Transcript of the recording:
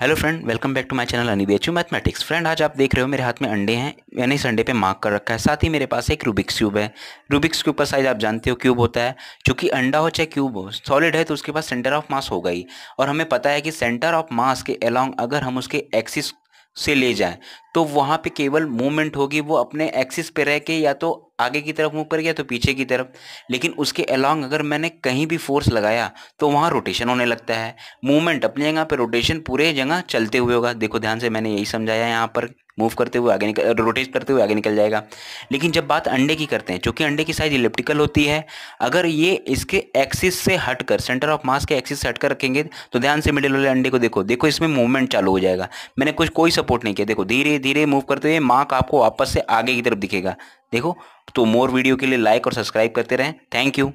hello friend welcome back to my channel अनी बेचू mathematics friend आज आप देख रहे हो मेरे हाथ में अंडे हैं मैंने इस अंडे पे मार्क कर रखा है साथ ही मेरे पास एक रूबिक्स क्यूब है रूबिक्स क्यूब का साइज आप जानते हो क्यूब होता है क्योंकि अंडा हो चाहे क्यूब हो सॉलिड है तो उसके पास सेंटर ऑफ मास होगा ही और हमें पता है कि सेंटर ऑफ मास के अलॉन्ग अगर हम उसके एक्सिस से ले जाएँ तो वहाँ पर केवल मूवमेंट होगी वो अपने एक्सिस पे रह के या तो आगे की तरफ मूव कर गया तो पीछे की तरफ लेकिन उसके अलॉन्ग अगर मैंने कहीं भी फोर्स लगाया तो वहाँ रोटेशन होने लगता है मूवमेंट अपनी जगह पर रोटेशन पूरे जगह चलते हुए होगा देखो ध्यान से मैंने यही समझाया यहाँ पर मूव करते हुए आगे निकल रोटेट करते हुए आगे निकल जाएगा लेकिन जब बात अंडे की करते हैं चूँकि अंडे की साइज इलेप्टिकल होती है अगर ये इसके एक्सिस से हटकर सेंटर ऑफ मास के एक्सिस से हटकर रखेंगे तो ध्यान से मिडिल वाले अंडे को देखो देखो इसमें मूवमेंट चालू हो जाएगा मैंने कुछ कोई सपोर्ट नहीं किया देखो धीरे धीरे मूव करते हुए मार्क आपको वापस से आगे की तरफ दिखेगा देखो तो मोर वीडियो के लिए लाइक और सब्सक्राइब करते रहें थैंक यू